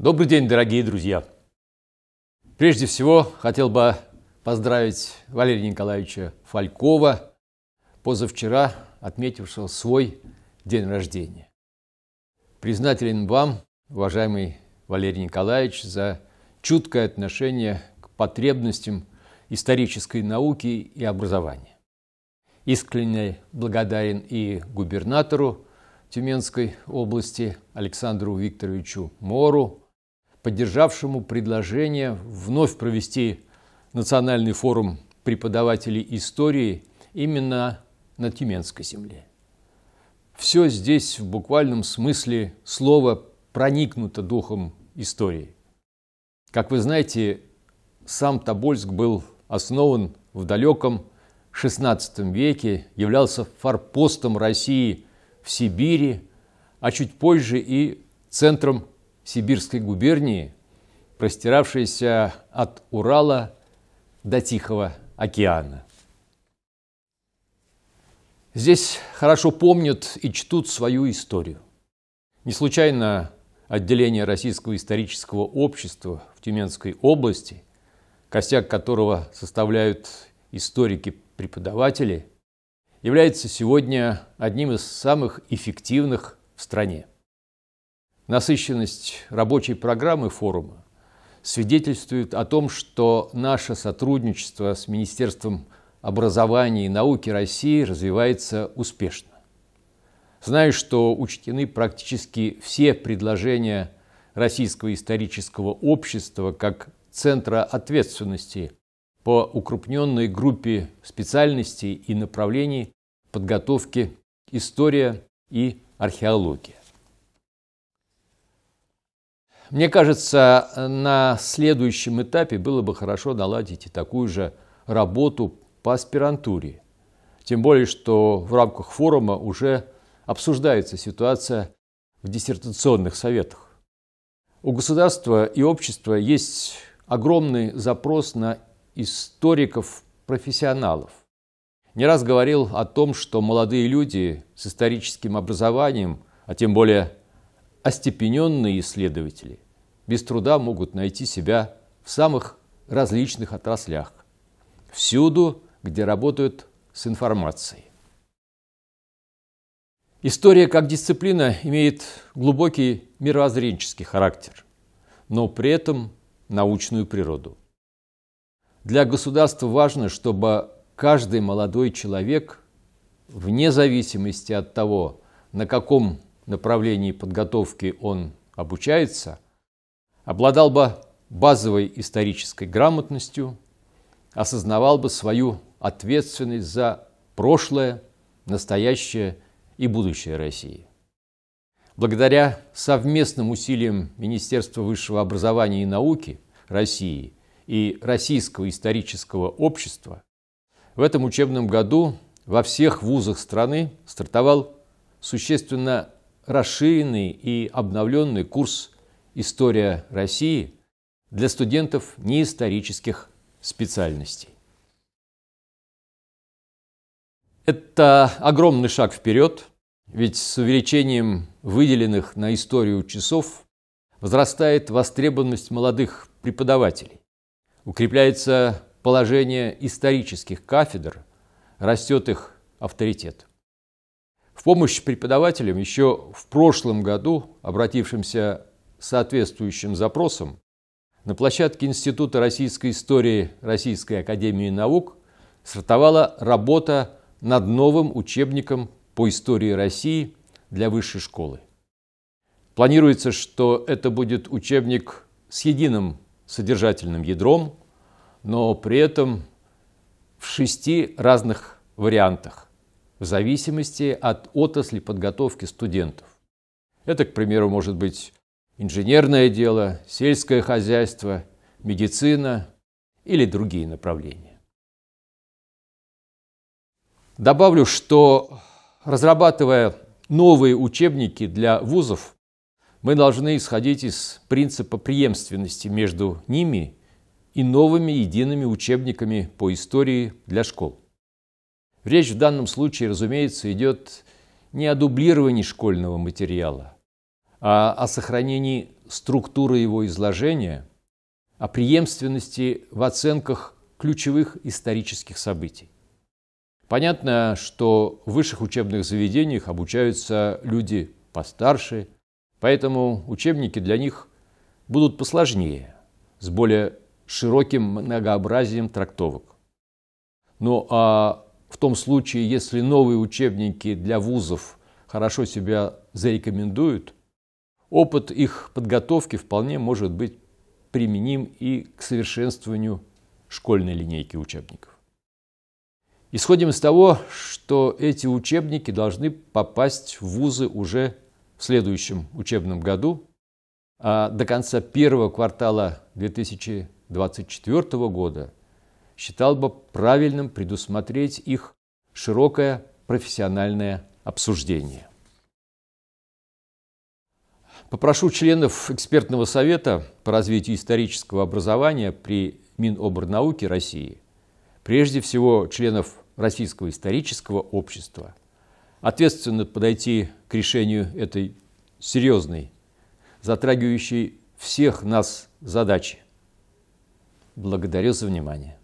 Добрый день, дорогие друзья! Прежде всего, хотел бы поздравить Валерия Николаевича Фалькова, позавчера отметившего свой день рождения. Признателен вам, уважаемый Валерий Николаевич, за чуткое отношение к потребностям исторической науки и образования. Искренне благодарен и губернатору Тюменской области Александру Викторовичу Мору, поддержавшему предложение вновь провести национальный форум преподавателей истории именно на Тюменской земле. Все здесь в буквальном смысле слова проникнуто духом истории. Как вы знаете, сам Тобольск был основан в далеком XVI веке, являлся форпостом России в Сибири, а чуть позже и центром Сибирской губернии, простиравшейся от Урала до Тихого океана. Здесь хорошо помнят и чтут свою историю. Не случайно отделение Российского исторического общества в Тюменской области, костяк которого составляют историки-преподаватели, является сегодня одним из самых эффективных в стране. Насыщенность рабочей программы форума свидетельствует о том, что наше сотрудничество с Министерством образования и науки России развивается успешно. Знаю, что учтены практически все предложения Российского исторического общества как центра ответственности по укрупненной группе специальностей и направлений подготовки история и археология. Мне кажется, на следующем этапе было бы хорошо наладить и такую же работу по аспирантуре. Тем более, что в рамках форума уже обсуждается ситуация в диссертационных советах. У государства и общества есть огромный запрос на историков-профессионалов. Не раз говорил о том, что молодые люди с историческим образованием, а тем более остепененные исследователи без труда могут найти себя в самых различных отраслях, всюду, где работают с информацией. История как дисциплина имеет глубокий мировоззренческий характер, но при этом научную природу. Для государства важно, чтобы каждый молодой человек, вне зависимости от того, на каком направлении подготовки он обучается, обладал бы базовой исторической грамотностью, осознавал бы свою ответственность за прошлое, настоящее и будущее России. Благодаря совместным усилиям Министерства высшего образования и науки России и Российского исторического общества в этом учебном году во всех вузах страны стартовал существенно расширенный и обновленный курс «История России» для студентов неисторических специальностей. Это огромный шаг вперед, ведь с увеличением выделенных на историю часов возрастает востребованность молодых преподавателей, укрепляется положение исторических кафедр, растет их авторитет. В помощь преподавателям еще в прошлом году, обратившимся соответствующим запросом, на площадке Института российской истории Российской академии наук стартовала работа над новым учебником по истории России для высшей школы. Планируется, что это будет учебник с единым содержательным ядром, но при этом в шести разных вариантах в зависимости от отрасли подготовки студентов. Это, к примеру, может быть инженерное дело, сельское хозяйство, медицина или другие направления. Добавлю, что разрабатывая новые учебники для вузов, мы должны исходить из принципа преемственности между ними и новыми едиными учебниками по истории для школ. Речь в данном случае, разумеется, идет не о дублировании школьного материала, а о сохранении структуры его изложения, о преемственности в оценках ключевых исторических событий. Понятно, что в высших учебных заведениях обучаются люди постарше, поэтому учебники для них будут посложнее, с более широким многообразием трактовок. Ну а том случае, если новые учебники для вузов хорошо себя зарекомендуют, опыт их подготовки вполне может быть применим и к совершенствованию школьной линейки учебников. Исходим из того, что эти учебники должны попасть в вузы уже в следующем учебном году, а до конца первого квартала 2024 года считал бы правильным предусмотреть их широкое профессиональное обсуждение. Попрошу членов экспертного совета по развитию исторического образования при Миноборнауке России, прежде всего членов Российского исторического общества, ответственно подойти к решению этой серьезной, затрагивающей всех нас задачи. Благодарю за внимание.